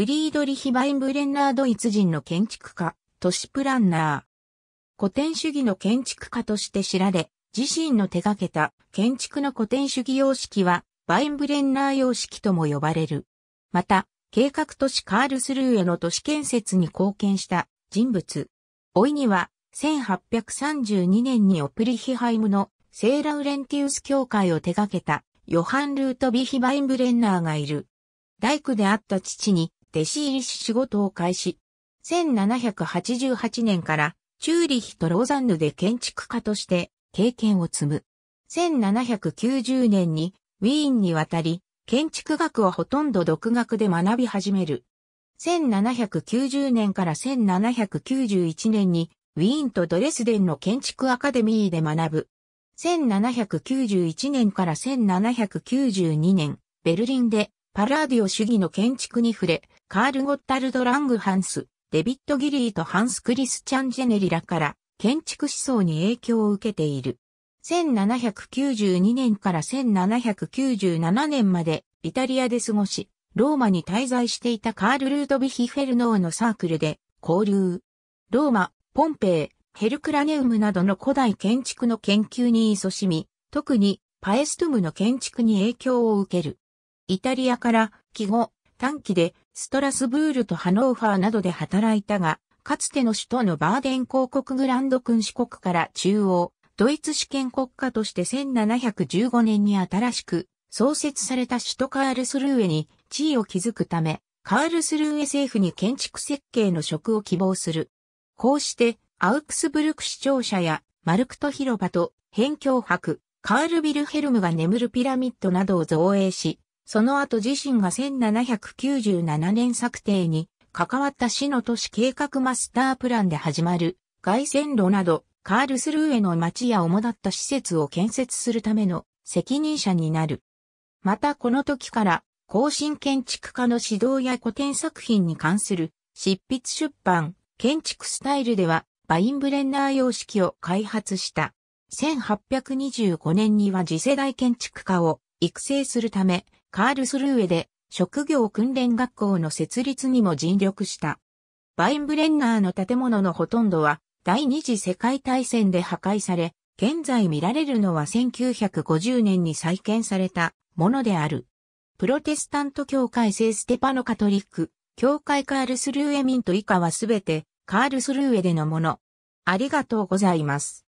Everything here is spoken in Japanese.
フリードリヒ・バインブレンナードイツ人の建築家、都市プランナー。古典主義の建築家として知られ、自身の手掛けた建築の古典主義様式は、バインブレンナー様式とも呼ばれる。また、計画都市カールスルーへの都市建設に貢献した人物。老いには、1832年にオプリヒハイムのセーラウレンティウス教会を手掛けたヨハン・ルート・ビヒ・バインブレンナーがいる。大工であった父に弟子入りし仕事を開始。1788年からチューリヒとローザンヌで建築家として経験を積む。1790年にウィーンに渡り、建築学はほとんど独学で学び始める。1790年から1791年にウィーンとドレスデンの建築アカデミーで学ぶ。1791年から1792年、ベルリンでパラーディオ主義の建築に触れ、カール・ゴッタルド・ラングハンス、デビッド・ギリーとハンス・クリスチャン・ジェネリラから建築思想に影響を受けている。1792年から1797年までイタリアで過ごし、ローマに滞在していたカール・ルードビヒ・フェルノーのサークルで交流。ローマ、ポンペイ、ヘルクラネウムなどの古代建築の研究に勤しみ、特にパエストゥムの建築に影響を受ける。イタリアから帰後、短期でストラスブールとハノーファーなどで働いたが、かつての首都のバーデン公国グランド君主国から中央、ドイツ主権国家として1715年に新しく創設された首都カールスルーエに地位を築くため、カールスルーエ政府に建築設計の職を希望する。こうして、アウクスブルク市庁舎やマルクト広場と辺境博、カールビルヘルムが眠るピラミッドなどを造営し、その後自身が1797年策定に関わった市の都市計画マスタープランで始まる外線路などカールスルーへの町や主だった施設を建設するための責任者になる。またこの時から更新建築家の指導や古典作品に関する執筆出版、建築スタイルではバインブレンナー様式を開発した。1825年には次世代建築家を育成するため、カールスルーエで職業訓練学校の設立にも尽力した。バインブレンナーの建物のほとんどは第二次世界大戦で破壊され、現在見られるのは1950年に再建されたものである。プロテスタント教会聖ステパノカトリック、教会カールスルーエミント以下はすべてカールスルーエでのもの。ありがとうございます。